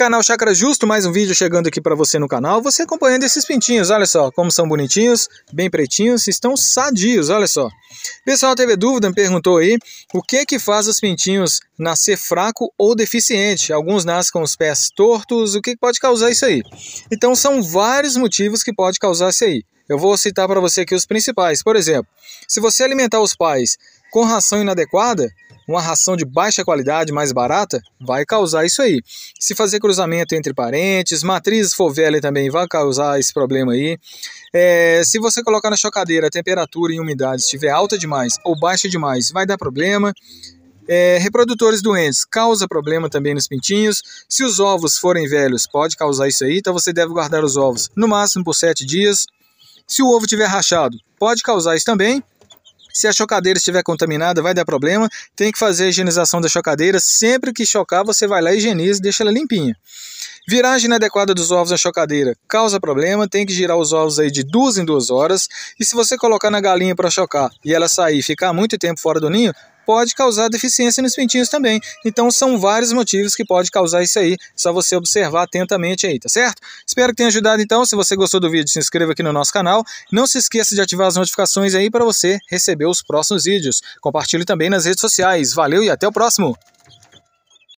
Canal Chácara Justo, mais um vídeo chegando aqui para você no canal. Você acompanhando esses pintinhos, olha só como são bonitinhos, bem pretinhos, estão sadios, olha só. Pessoal teve dúvida, me perguntou aí, o que que faz os pintinhos nascer fraco ou deficiente? Alguns nascem com os pés tortos, o que pode causar isso aí? Então são vários motivos que pode causar isso aí. Eu vou citar para você aqui os principais. Por exemplo, se você alimentar os pais com ração inadequada, uma ração de baixa qualidade mais barata vai causar isso aí. Se fazer cruzamento entre parentes, matrizes velha também vai causar esse problema aí. É, se você colocar na chocadeira a temperatura e umidade estiver alta demais ou baixa demais, vai dar problema. É, reprodutores doentes causa problema também nos pintinhos. Se os ovos forem velhos, pode causar isso aí. Então você deve guardar os ovos no máximo por 7 dias. Se o ovo tiver rachado, pode causar isso também. Se a chocadeira estiver contaminada, vai dar problema. Tem que fazer a higienização da chocadeira. Sempre que chocar, você vai lá, higieniza e deixa ela limpinha. Viragem inadequada dos ovos na chocadeira causa problema, tem que girar os ovos aí de duas em duas horas. E se você colocar na galinha para chocar e ela sair e ficar muito tempo fora do ninho, pode causar deficiência nos pintinhos também. Então são vários motivos que pode causar isso aí, só você observar atentamente aí, tá certo? Espero que tenha ajudado então, se você gostou do vídeo, se inscreva aqui no nosso canal. Não se esqueça de ativar as notificações aí para você receber os próximos vídeos. Compartilhe também nas redes sociais. Valeu e até o próximo!